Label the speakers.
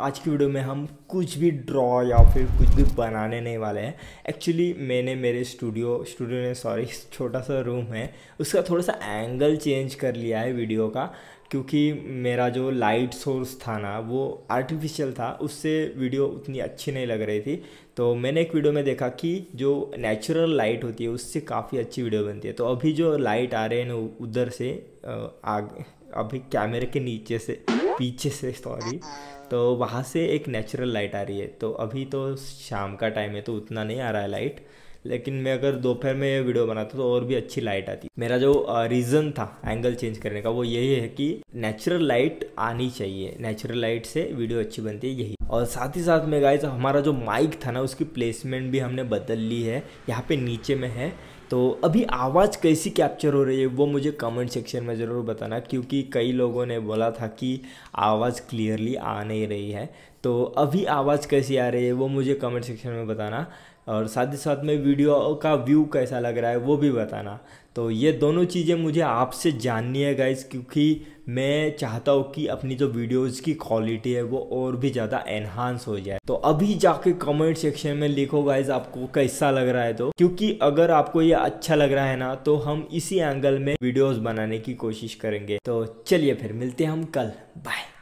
Speaker 1: आज की वीडियो में हम कुछ भी ड्रॉ या फिर कुछ भी बनाने नहीं वाले हैं एक्चुअली मैंने मेरे स्टूडियो स्टूडियो ने सॉरी छोटा सा रूम है उसका थोड़ा सा एंगल चेंज कर लिया है वीडियो का क्योंकि मेरा जो लाइट सोर्स था ना वो आर्टिफिशियल था उससे वीडियो उतनी अच्छी नहीं लग रही थी तो मैंने एक वीडियो में देखा कि जो नेचुरल लाइट होती है उससे काफ़ी अच्छी वीडियो बनती है तो अभी जो लाइट आ रहे हैं उधर से आगे अभी कैमरे के नीचे से पीछे से सॉरी तो वहाँ से एक नेचुरल लाइट आ रही है तो अभी तो शाम का टाइम है तो उतना नहीं आ रहा है लाइट लेकिन मैं अगर दोपहर में वीडियो बनाता तो और भी अच्छी लाइट आती मेरा जो रीज़न था एंगल चेंज करने का वो यही है कि नेचुरल लाइट आनी चाहिए नेचुरल लाइट से वीडियो अच्छी बनती है यही और साथ ही साथ में गाय हमारा जो माइक था ना उसकी प्लेसमेंट भी हमने बदल ली है यहाँ पे नीचे में है तो अभी आवाज़ कैसी कैप्चर हो रही है वो मुझे कमेंट सेक्शन में ज़रूर बताना क्योंकि कई लोगों ने बोला था कि आवाज़ क्लियरली आ नहीं रही है तो अभी आवाज़ कैसी आ रही है वो मुझे कमेंट सेक्शन में बताना और साथ ही साथ में वीडियो का व्यू कैसा लग रहा है वो भी बताना तो ये दोनों चीज़ें मुझे आपसे जाननी है गाइज क्योंकि मैं चाहता हूँ कि अपनी जो वीडियोस की क्वालिटी है वो और भी ज़्यादा एनहांस हो जाए तो अभी जाके कमेंट सेक्शन में लिखो गाइज आपको कैसा लग रहा है तो क्योंकि अगर आपको ये अच्छा लग रहा है ना तो हम इसी एंगल में वीडियोस बनाने की कोशिश करेंगे तो चलिए फिर मिलते हैं हम कल बाय